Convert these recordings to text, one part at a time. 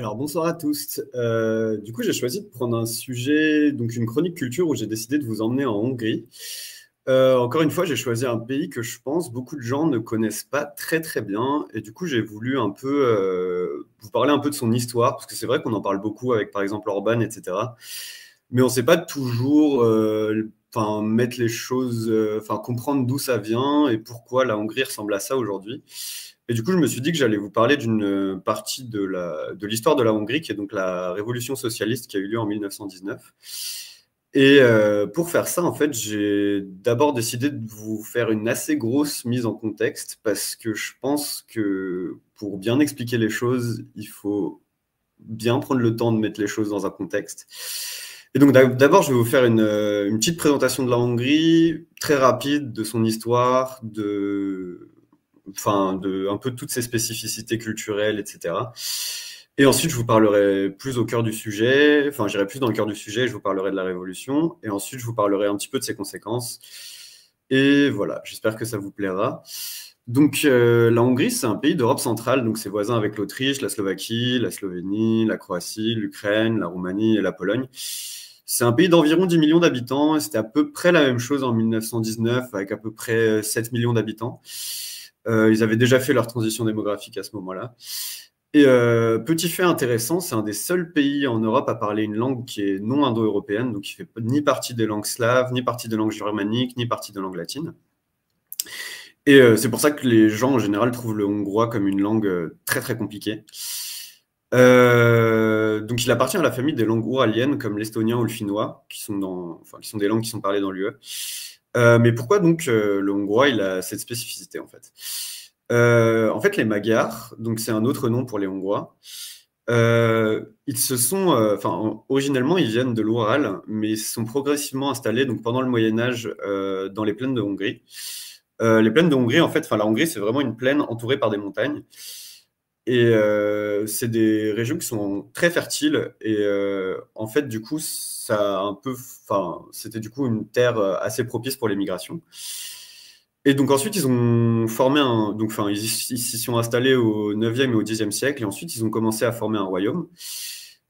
Alors bonsoir à tous. Euh, du coup, j'ai choisi de prendre un sujet, donc une chronique culture où j'ai décidé de vous emmener en Hongrie. Euh, encore une fois, j'ai choisi un pays que je pense beaucoup de gens ne connaissent pas très très bien, et du coup, j'ai voulu un peu euh, vous parler un peu de son histoire, parce que c'est vrai qu'on en parle beaucoup avec par exemple Orban, etc. Mais on ne sait pas toujours enfin mettre les choses, enfin comprendre d'où ça vient et pourquoi la Hongrie ressemble à ça aujourd'hui. Et du coup, je me suis dit que j'allais vous parler d'une euh, partie de l'histoire de, de la Hongrie, qui est donc la révolution socialiste qui a eu lieu en 1919. Et euh, pour faire ça, en fait, j'ai d'abord décidé de vous faire une assez grosse mise en contexte, parce que je pense que pour bien expliquer les choses, il faut bien prendre le temps de mettre les choses dans un contexte. Et donc d'abord, je vais vous faire une, euh, une, petite présentation de la Hongrie, très rapide, de son histoire, de enfin, de un peu de toutes ces spécificités culturelles, etc. Et ensuite, je vous parlerai plus au cœur du sujet, enfin, j'irai plus dans le cœur du sujet, je vous parlerai de la Révolution, et ensuite, je vous parlerai un petit peu de ses conséquences. Et voilà, j'espère que ça vous plaira. Donc, euh, la Hongrie, c'est un pays d'Europe centrale, donc ses voisins avec l'Autriche, la Slovaquie, la Slovénie, la Croatie, l'Ukraine, la Roumanie et la Pologne. C'est un pays d'environ 10 millions d'habitants, c'était à peu près la même chose en 1919, avec à peu près 7 millions d'habitants. Euh, ils avaient déjà fait leur transition démographique à ce moment-là. Et euh, petit fait intéressant, c'est un des seuls pays en Europe à parler une langue qui est non indo-européenne, donc qui ne fait ni partie des langues slaves, ni partie des langues germaniques, ni partie des langues latines. Et euh, c'est pour ça que les gens en général trouvent le hongrois comme une langue très très compliquée. donc il appartient à la famille des langues ouraliennes comme l'estonien ou le finnois, qui sont des langues qui sont parlées dans l'UE. Euh, mais pourquoi donc euh, le hongrois, il a cette spécificité en fait euh, En fait, les Magyars, donc c'est un autre nom pour les Hongrois. ils se sont, enfin, originellement, ils viennent de l'Oural, mais se sont progressivement installés donc pendant le Moyen Âge dans les plaines de Hongrie. les plaines de Hongrie, en fait, enfin, la Hongrie, c'est vraiment une plaine entourée par des montagnes. Et euh, c'est des régions qui sont très fertiles. Et euh, en fait, du coup, ça un peu, enfin, c'était du coup une terre euh, assez propice pour les migrations. Et donc ensuite, ils ont formé un, donc enfin, ils s'y sont installés au 9e et au 10e siècle. Et ensuite, ils ont commencé à former un royaume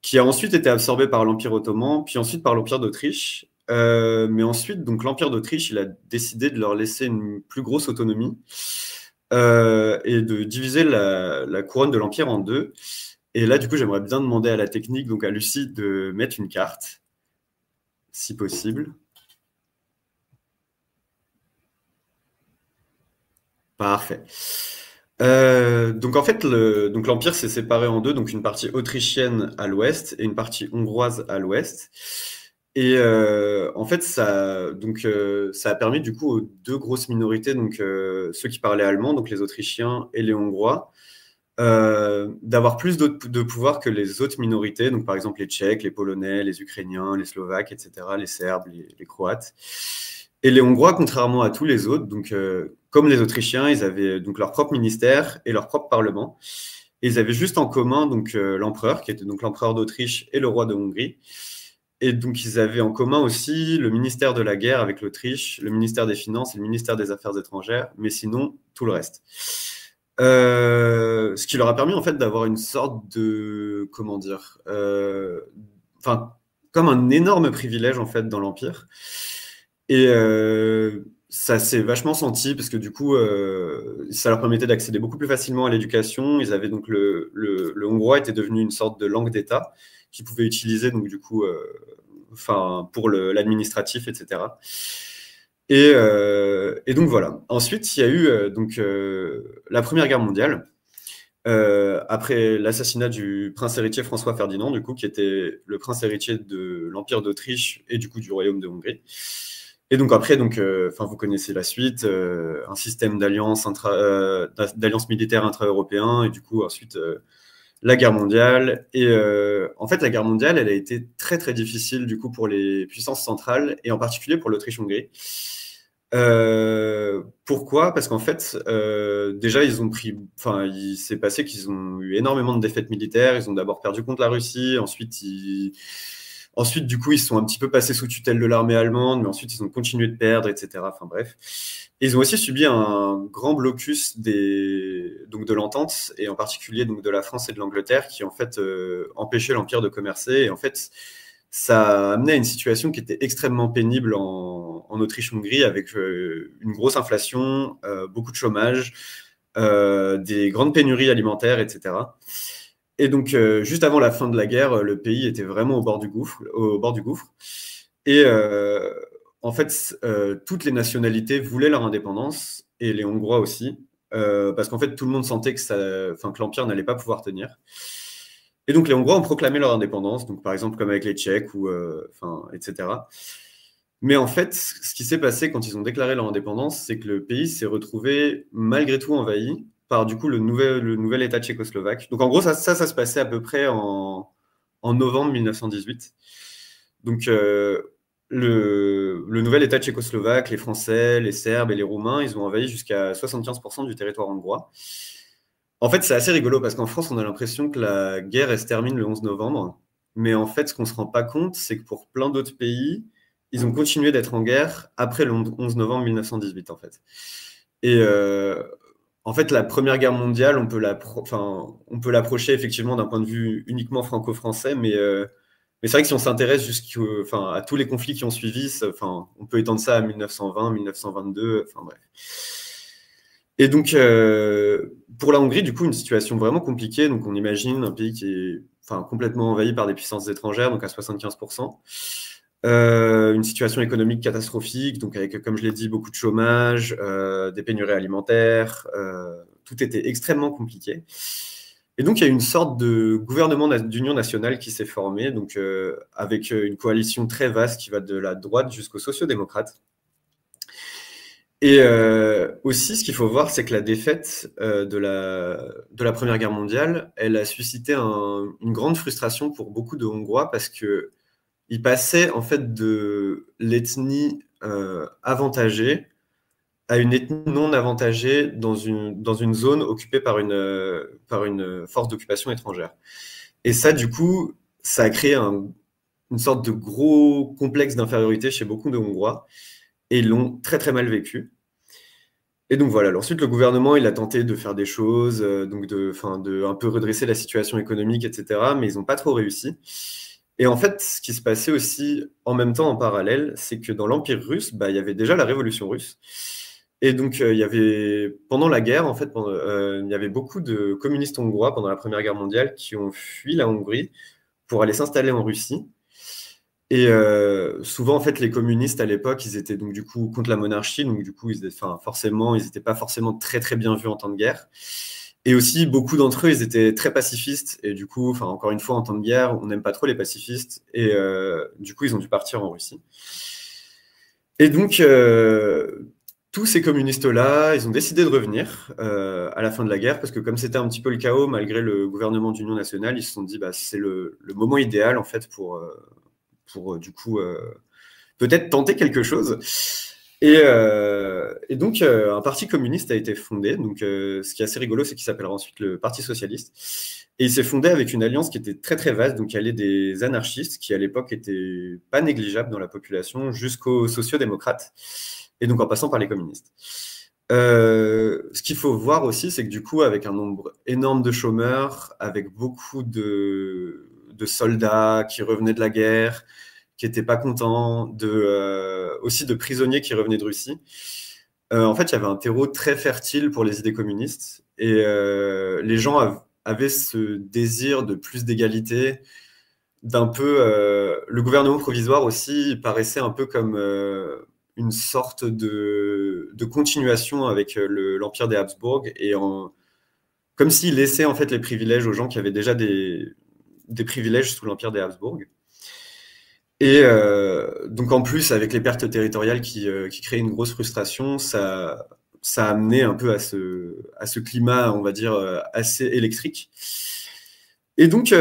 qui a ensuite été absorbé par l'Empire ottoman, puis ensuite par l'Empire d'Autriche. mais ensuite, donc l'Empire d'Autriche, il a décidé de leur laisser une plus grosse autonomie. Euh, et de diviser la, couronne de l'Empire en deux. Et là, du coup, j'aimerais bien demander à la technique, donc à Lucie, de mettre une carte, si possible. Parfait. Euh, donc en fait, l'Empire s'est séparé en deux, donc une partie autrichienne à l'ouest et une partie hongroise à l'ouest. Et euh, en fait, ça, donc, euh, a permis du coup aux deux grosses minorités, donc euh, ceux qui parlaient allemand, donc les Autrichiens et les Hongrois, d'avoir plus de pouvoir que les autres minorités, donc par exemple les Tchèques, les Polonais, les Ukrainiens, les Slovaques, etc., les Serbes, les, Croates. Et les Hongrois, contrairement à tous les autres, donc comme les Autrichiens, ils avaient donc leur propre ministère et leur propre parlement. ils avaient juste en commun donc l'empereur, qui était donc l'empereur d'Autriche et le roi de Hongrie. Et donc, ils avaient en commun aussi le ministère de la guerre avec l'Autriche, le ministère des Finances et le ministère des Affaires étrangères, mais sinon, tout le reste. Euh, ce qui leur a permis, en fait, d'avoir une sorte de. Comment dire euh, Enfin, comme un énorme privilège, en fait, dans l'Empire. Et. Euh, ça s'est vachement senti parce que du coup, euh, ça leur permettait d'accéder beaucoup plus facilement à l'éducation. Ils avaient donc le, le, hongrois était devenu une sorte de langue d'État qu'ils pouvaient utiliser donc du coup, euh, enfin pour l'administratif, etc. Et, euh, et, donc voilà. Ensuite, il y a eu donc la Première Guerre mondiale. après l'assassinat du prince héritier François Ferdinand, du coup, qui était le prince héritier de l'Empire d'Autriche et du coup du Royaume de Hongrie. Et donc après, donc, euh, enfin, vous connaissez la suite, euh, un système euh, d'alliance militaire intra-européen, et du coup ensuite la guerre mondiale. Et en fait, la guerre mondiale, elle a été très très difficile du coup pour les puissances centrales, et en particulier pour l'Autriche-Hongrie. pourquoi Parce qu'en fait, déjà, ils ont pris, enfin, il s'est passé qu'ils ont eu énormément de défaites militaires. Ils ont d'abord perdu contre la Russie, ensuite ils Ensuite, du coup, ils sont un petit peu passés sous tutelle de l'armée allemande, mais ensuite, ils ont continué de perdre, etc. Enfin bref. ils ont aussi subi un grand blocus des, donc, de l'entente, et en particulier donc, de la France et de l'Angleterre, qui en fait euh, empêchaient l'Empire de commercer. Et en fait, ça amenait à une situation qui était extrêmement pénible en, en Autriche-Hongrie, avec euh, une grosse inflation, euh, beaucoup de chômage, des grandes pénuries alimentaires, etc. Et donc, euh, juste avant la fin de la guerre, euh, le pays était vraiment au bord du gouffre. Au bord du gouffre. Et euh, en fait, toutes les nationalités voulaient leur indépendance, et les Hongrois aussi, parce qu'en fait, tout le monde sentait que, l'Empire n'allait pas pouvoir tenir. Et donc, les Hongrois ont proclamé leur indépendance, donc par exemple, comme avec les Tchèques, ou, etc. Mais en fait, ce qui s'est passé quand ils ont déclaré leur indépendance, c'est que le pays s'est retrouvé malgré tout envahi, par du coup le nouvel, État tchécoslovaque. Donc en gros, ça, ça, se passait à peu près en, novembre 1918. Donc euh, le, nouvel État tchécoslovaque, les Français, les Serbes et les Roumains, ils ont envahi jusqu'à 75% du territoire hongrois. En fait, c'est assez rigolo parce qu'en France, on a l'impression que la guerre, elle se termine le 11 novembre. Mais en fait, ce qu'on ne se rend pas compte, c'est que pour plein d'autres pays, ils ont continué d'être en guerre après le 11 novembre 1918, en fait. Et euh, en fait, la Première Guerre mondiale, on peut l'approcher effectivement d'un point de vue uniquement franco-français, mais, euh, c'est vrai que si on s'intéresse à tous les conflits qui ont suivi, on peut étendre ça à 1920, 1922, enfin bref. Et donc, euh, pour la Hongrie, du coup, une situation vraiment compliquée. Donc, on imagine un pays qui est complètement envahi par des puissances étrangères, donc à 75%. Euh, une situation économique catastrophique, donc avec, comme je l'ai dit, beaucoup de chômage, euh, des pénuries alimentaires, euh, tout était extrêmement compliqué. Et donc il y a une sorte de gouvernement d'union nationale qui s'est formé, donc avec une coalition très vaste qui va de la droite jusqu'aux sociodémocrates. Et aussi, ce qu'il faut voir, c'est que la défaite de, la, de la Première Guerre mondiale, elle a suscité une grande frustration pour beaucoup de Hongrois parce que il passait en fait de l'ethnie euh, avantagée à une ethnie non avantagée dans une, dans une zone occupée par une, par une force d'occupation étrangère. Et ça, du coup, ça a créé une sorte de gros complexe d'infériorité chez beaucoup de Hongrois, et ils l'ont très très mal vécu. Et donc voilà, ensuite le gouvernement, il a tenté de faire des choses, euh, donc de, fin, de un peu redresser la situation économique, etc., mais ils n'ont pas trop réussi. Et en fait, ce qui se passait aussi en même temps, en parallèle, c'est que dans l'Empire russe, bah, il y avait déjà la Révolution russe. Et donc, euh, il y avait, pendant la guerre, en fait, euh, il y avait beaucoup de communistes hongrois pendant la Première Guerre mondiale qui ont fui la Hongrie pour aller s'installer en Russie. Et euh, souvent, en fait, les communistes à l'époque, ils étaient donc du coup contre la monarchie, donc du coup, ils forcément, ils n'étaient pas forcément très très bien vus en temps de guerre. Et aussi, beaucoup d'entre eux, ils étaient très pacifistes. Et du coup, enfin, encore une fois, en temps de guerre, on n'aime pas trop les pacifistes. Et euh, du coup, ils ont dû partir en Russie. Et donc, euh, tous ces communistes-là, ils ont décidé de revenir euh, à la fin de la guerre, parce que comme c'était un petit peu le chaos, malgré le gouvernement d'union nationale, ils se sont dit, bah, c'est le, moment idéal, en fait, pour, pour du coup, peut-être tenter quelque chose. Et, euh, et donc, euh, un parti communiste a été fondé. Donc, euh, ce qui est assez rigolo, c'est qu'il s'appellera ensuite le Parti socialiste. Et il s'est fondé avec une alliance qui était très très vaste. Donc, il y allait des anarchistes qui, à l'époque, étaient pas négligeables dans la population, jusqu'aux sociodémocrates. Et donc, en passant par les communistes. Euh, ce qu'il faut voir aussi, c'est que du coup, avec un nombre énorme de chômeurs, avec beaucoup de, de soldats qui revenaient de la guerre, qui n'étaient pas contents, de, euh, aussi de prisonniers qui revenaient de Russie. Euh, en fait, il y avait un terreau très fertile pour les idées communistes et euh, les gens avaient ce désir de plus d'égalité, d'un peu le gouvernement provisoire aussi paraissait un peu comme une sorte de, continuation avec l'empire des Habsbourg et en, comme s'il laissait en fait les privilèges aux gens qui avaient déjà des, des privilèges sous l'empire des Habsbourg. Et euh, donc en plus, avec les pertes territoriales qui, euh, qui créent une grosse frustration, ça, ça a amené un peu à ce, à ce climat, on va dire, euh, assez électrique. Et donc,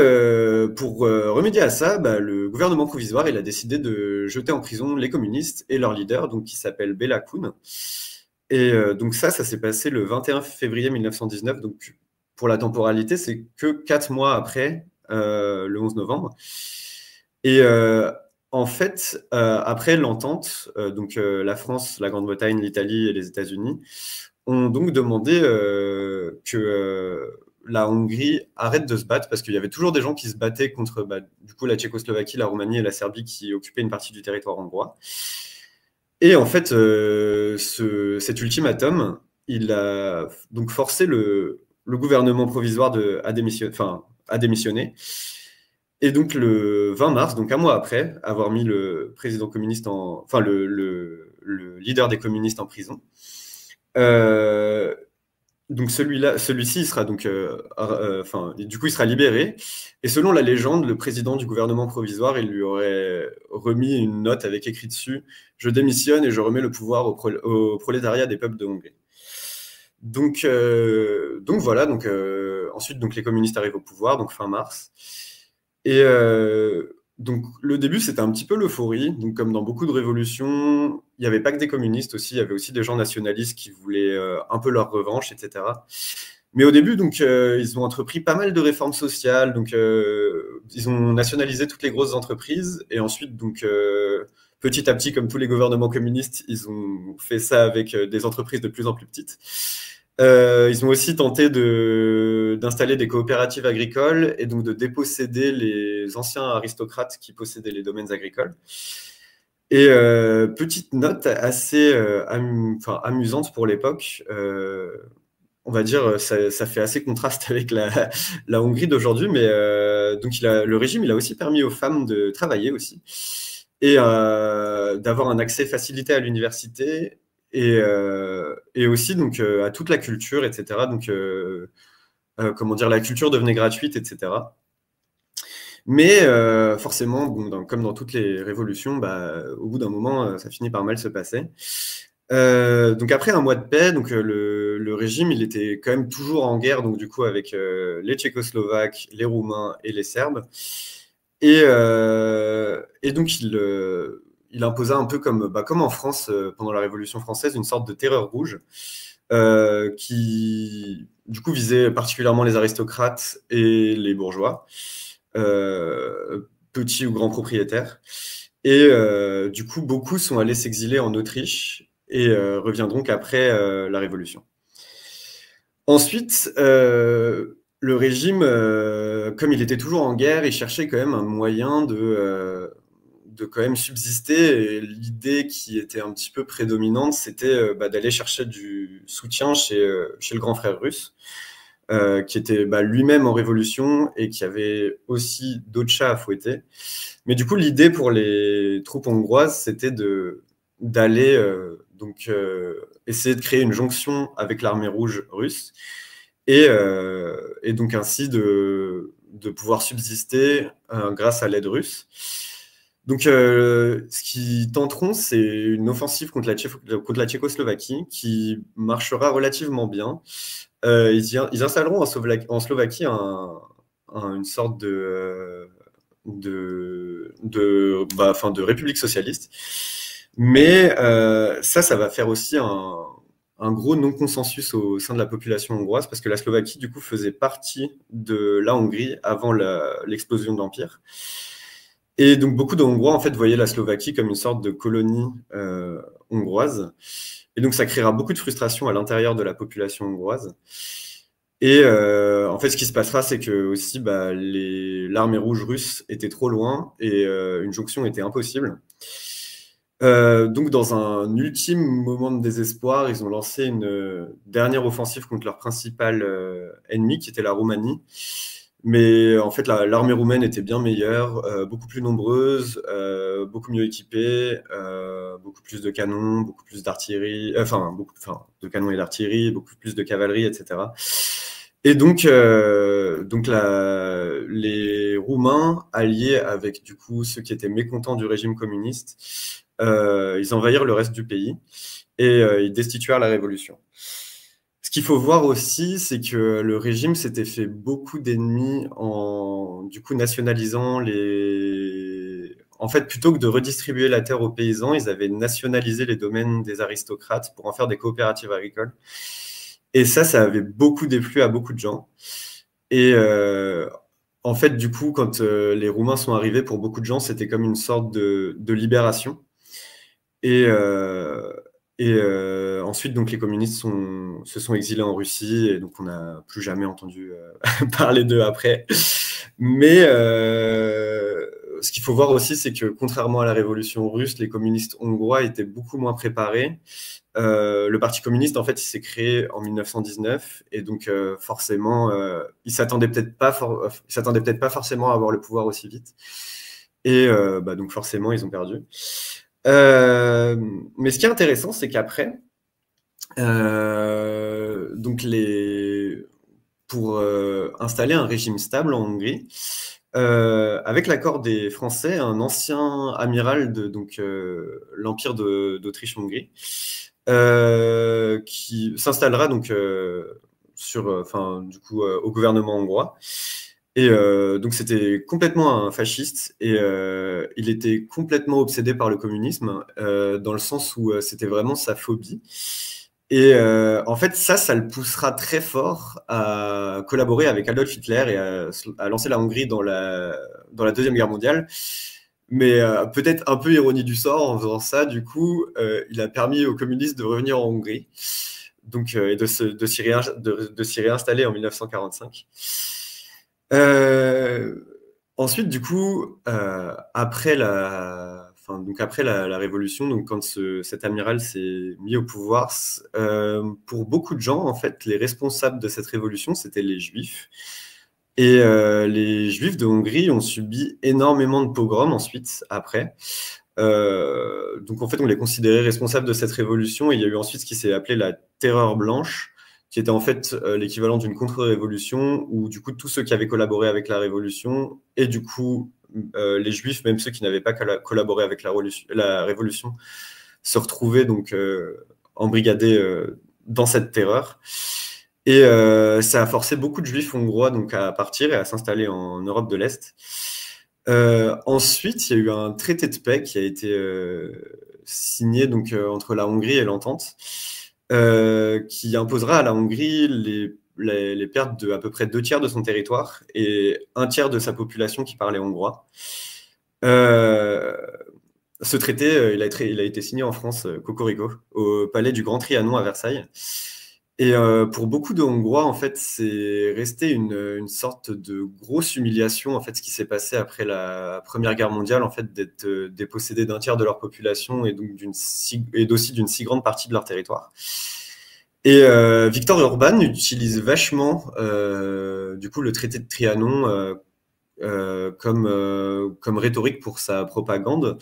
pour remédier à ça, bah, le gouvernement provisoire, il a décidé de jeter en prison les communistes et leur leader, donc qui s'appelle Bela Kun. Et donc ça, ça s'est passé le 21 février 1919. Donc pour la temporalité, c'est que quatre mois après le 11 novembre. Et en fait, euh, après l'entente, euh, donc euh, la France, la Grande-Bretagne, l'Italie et les États-Unis ont donc demandé que la Hongrie arrête de se battre parce qu'il y avait toujours des gens qui se battaient contre bah, du coup la Tchécoslovaquie, la Roumanie et la Serbie qui occupaient une partie du territoire hongrois. Et en fait, cet ultimatum, il a donc forcé le, gouvernement provisoire à démissionner et donc le 20 mars, donc un mois après avoir mis le président communiste enfin le, leader des communistes en prison, euh, donc celui-là, celui-ci sera donc, euh, euh, du coup, il sera libéré. Et selon la légende, le président du gouvernement provisoire, il lui aurait remis une note avec écrit dessus "Je démissionne et je remets le pouvoir au, prolétariat des peuples de Hongrie." Donc, donc voilà. Donc ensuite, donc les communistes arrivent au pouvoir, donc fin mars. Et euh, donc le début, c'était un petit peu l'euphorie. Donc comme dans beaucoup de révolutions, il n'y avait pas que des communistes aussi, il y avait aussi des gens nationalistes qui voulaient euh, un peu leur revanche, etc. Mais au début, donc euh, ils ont entrepris pas mal de réformes sociales. Donc ils ont nationalisé toutes les grosses entreprises et ensuite donc petit à petit, comme tous les gouvernements communistes, ils ont fait ça avec des entreprises de plus en plus petites. Euh, ils ont aussi tenté d'installer des coopératives agricoles et donc de déposséder les anciens aristocrates qui possédaient les domaines agricoles. Et euh, petite note assez euh, amusante pour l'époque, on va dire, ça, ça, fait assez contraste avec la, Hongrie d'aujourd'hui, mais donc il a, le régime, il a aussi permis aux femmes de travailler aussi et d'avoir un accès facilité à l'université euh, et, aussi donc euh, à toute la culture, etc. Donc euh, comment dire, la culture devenait gratuite, etc. Mais forcément, comme dans toutes les révolutions, bah, au bout d'un moment, ça finit par mal se passer. donc après un mois de paix, donc le, régime, il était quand même toujours en guerre, donc du coup avec les Tchécoslovaques, les Roumains et les Serbes. Et, et donc il, il imposa un peu comme, bah, en France euh, pendant la Révolution française, une sorte de terreur rouge euh, qui, du coup, visait particulièrement les aristocrates et les bourgeois, euh, petits ou grands propriétaires. Et du coup, beaucoup sont allés s'exiler en Autriche et reviendront après la Révolution. Ensuite, le régime, comme il était toujours en guerre, il cherchait quand même un moyen de de quand même subsister. Et l'idée qui était un petit peu prédominante, c'était euh, bah, d'aller chercher du soutien chez, euh, chez le grand frère russe, euh, qui était bah, lui-même en révolution et qui avait aussi d'autres chats à fouetter. Mais du coup, l'idée pour les troupes hongroises, c'était d'aller donc essayer de créer une jonction avec l'armée rouge russe et, donc ainsi de, de pouvoir subsister grâce à l'aide russe. Donc, euh, ce qu'ils tenteront, c'est une offensive contre la, Tchécoslovaquie qui marchera relativement bien. Euh, ils, installeront en, Slovaquie, une sorte euh, bah, de, république socialiste. Mais ça, ça va faire aussi un, un gros non-consensus au sein de la population hongroise parce que la Slovaquie, du coup, faisait partie de la Hongrie avant l'explosion de l'Empire. Et donc beaucoup de Hongrois en fait voyaient la Slovaquie comme une sorte de colonie euh, hongroise. Et donc ça créera beaucoup de frustration à l'intérieur de la population hongroise. Et euh, en fait, ce qui se passera, c'est que aussi bah, l'armée rouge russe était trop loin et euh, une jonction était impossible. donc, dans un ultime moment de désespoir, ils ont lancé une dernière offensive contre leur principal ennemi, qui était la Roumanie. Mais euh, en fait, l'armée roumaine était bien meilleure, euh, beaucoup plus nombreuse, euh, beaucoup mieux équipée, beaucoup plus de canons, beaucoup plus d'artillerie, enfin, beaucoup enfin, de canons et d'artillerie, beaucoup plus de cavalerie, etc. Et donc, donc les Roumains, alliés avec du coup ceux qui étaient mécontents du régime communiste, ils envahirent le reste du pays et ils destituèrent la révolution. Ce qu'il faut voir aussi, c'est que le régime s'était fait beaucoup d'ennemis en du coup nationalisant les. En fait, plutôt que de redistribuer la terre aux paysans, ils avaient nationalisé les domaines des aristocrates pour en faire des coopératives agricoles. Et ça, ça avait beaucoup déplu à beaucoup de gens. Et euh, en fait, du coup, quand euh, les Roumains sont arrivés, pour beaucoup de gens, c'était comme une sorte de, libération. Et, euh, et euh, ensuite, donc, les communistes se sont exilés en Russie, et donc on n'a plus jamais entendu euh, parler d'eux après. Mais euh, ce qu'il faut voir aussi, c'est que contrairement à la révolution russe, les communistes hongrois étaient beaucoup moins préparés. le Parti communiste, en fait, il s'est créé en 1919, et donc forcément, ils s'attendait peut-être pas, peut-être pas forcément à avoir le pouvoir aussi vite. Et bah, donc forcément, ils ont perdu. Euh, mais ce qui est intéressant, c'est qu'après, euh, donc pour euh, installer un régime stable en Hongrie, avec l'accord des Français, un ancien amiral de donc l'empire d'Autriche-Hongrie, qui s'installera donc sur, enfin du coup, au gouvernement hongrois. Et euh, donc c'était complètement un fasciste et euh, il était complètement obsédé par le communisme euh, dans le sens où c'était vraiment sa phobie. Et en fait ça, ça le poussera très fort à collaborer avec Adolf Hitler et à, lancer la Hongrie dans la, dans la Deuxième Guerre mondiale. Mais peut-être un peu ironie du sort en faisant ça, du coup, il a permis aux communistes de revenir en Hongrie donc, et de s'y de réinstaller en 1945. Euh, ensuite, du coup, euh, après la, donc après la, révolution, donc quand cet amiral s'est mis au pouvoir, euh, pour beaucoup de gens, en fait, les responsables de cette révolution, c'était les Juifs. Et les Juifs de Hongrie ont subi énormément de pogroms ensuite, après. donc en fait, on les considérait responsables de cette révolution. il y a eu ensuite ce qui s'est appelé la Terreur blanche, qui était en fait euh, l'équivalent d'une contre-révolution où du coup tous ceux qui avaient collaboré avec la révolution et du coup euh, les juifs, même ceux qui n'avaient pas collaboré avec la, révolution, se retrouvaient donc euh, embrigadés dans cette terreur. Et ça a forcé beaucoup de juifs hongrois donc à partir et à s'installer en Europe de l'Est. ensuite, il y a eu un traité de paix qui a été signé donc entre la Hongrie et l'Entente euh, qui imposera à la Hongrie les, pertes de à peu près deux tiers de son territoire et un tiers de sa population qui parlait hongrois. Euh, ce traité, euh, il a, il a, été signé en France, Cocorico, au palais du Grand Trianon à Versailles. Et euh, pour beaucoup de Hongrois, en fait, c'est resté une, une, sorte de grosse humiliation, en fait, ce qui s'est passé après la Première Guerre mondiale, en fait, d'être euh, dépossédé d'un tiers de leur population et donc d'une si, et aussi d'une si grande partie de leur territoire. Et euh, Victor Urban utilise vachement, du coup, le traité de Trianon comme, comme rhétorique pour sa propagande.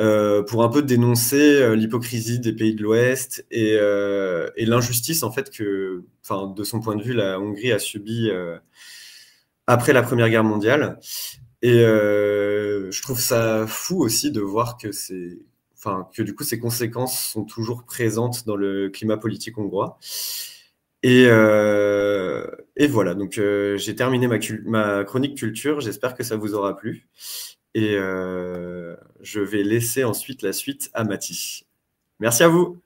Euh, pour un peu dénoncer euh, l'hypocrisie des pays de l'Ouest et, euh, et l'injustice en fait que, enfin, de son point de vue, la Hongrie a subi après la Première Guerre mondiale. Et je trouve ça fou aussi de voir que c'est Enfin, que du coup ces conséquences sont toujours présentes dans le climat politique hongrois. Et, et voilà, donc j'ai terminé ma, ma, chronique culture, j'espère que ça vous aura plu. Et euh, je vais laisser ensuite la suite à Mathis. Merci à vous.